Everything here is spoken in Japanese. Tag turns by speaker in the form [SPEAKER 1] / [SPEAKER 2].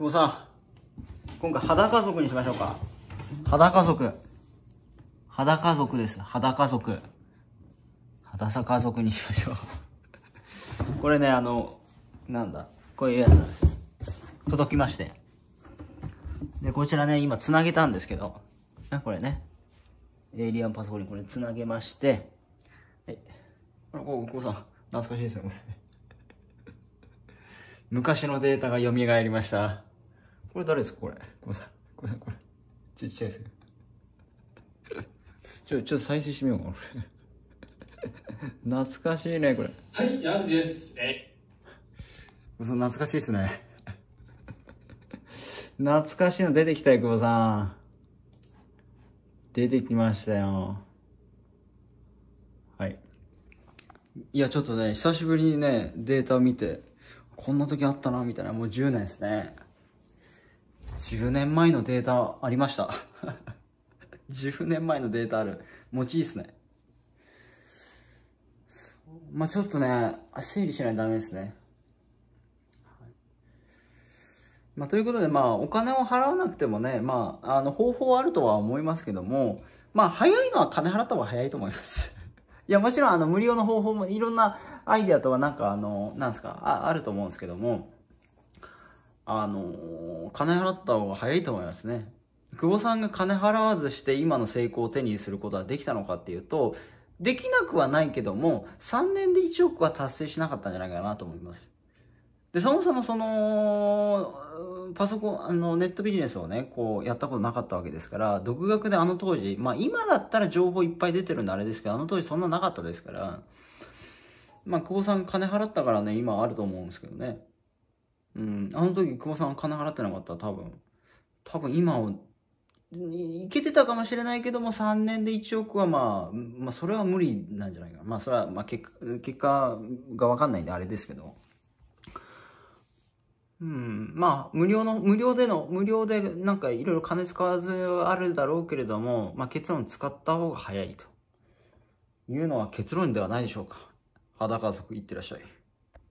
[SPEAKER 1] 久保さん。今回、裸族にしましょうか。裸族。裸族です。裸族。裸家族にしましょうこれね、あの、なんだ。こういうやつなんですよ。届きまして。で、こちらね、今つなげたんですけど、これね、エイリアンパソコンにこれつなげまして、はい。あら、久さん、懐かしいですよ、これ。昔のデータが蘇りました。これ誰ですかこれ。ごめんなさい。ごめんなさい、これ。ちっちゃいですね。ちょ、ちょっと再生してみようか、これ懐かしいね、これ。はい、ヤンジです。えそ懐かしいっすね。懐かしいの出てきたよ、久保さん。出てきましたよ。はい。いや、ちょっとね、久しぶりにね、データ見て、こんな時あったな、みたいな、もう10年ですね。10年前のデータありました10 年前のデータある持ちいいっすねまあちょっとね整理しないとダメですねまあ、ということで、まあ、お金を払わなくてもね、まあ、あの、方法はあるとは思いますけども、まあ、早いのは金払った方が早いと思います いや、もちろん、あの、無料の方法も、いろんなアイディアとは、なんか、あの、なんですかあ、あると思うんですけども、あの、金払った方が早いと思いますね。久保さんが金払わずして今の成功を手にすることはできたのかっていうと、できなくはないけども、3年で1億は達成しなかったんじゃないかなと思います。で、そもそもその、パソコン、あの、ネットビジネスをね、こう、やったことなかったわけですから、独学であの当時、まあ今だったら情報いっぱい出てるんであれですけど、あの当時そんななかったですから、まあ久保さん金払ったからね、今あると思うんですけどね。うん、あの時久保さん金払ってなかった多分多分今をいけてたかもしれないけども3年で1億は、まあ、まあそれは無理なんじゃないかなまあそれはまあ結結果が分かんないんであれですけどうんまあ無料の無料での無料でなんかいろいろ金使わずあるだろうけれども、まあ、結論使った方が早いというのは結論ではないでしょうか裸族いってらっしゃい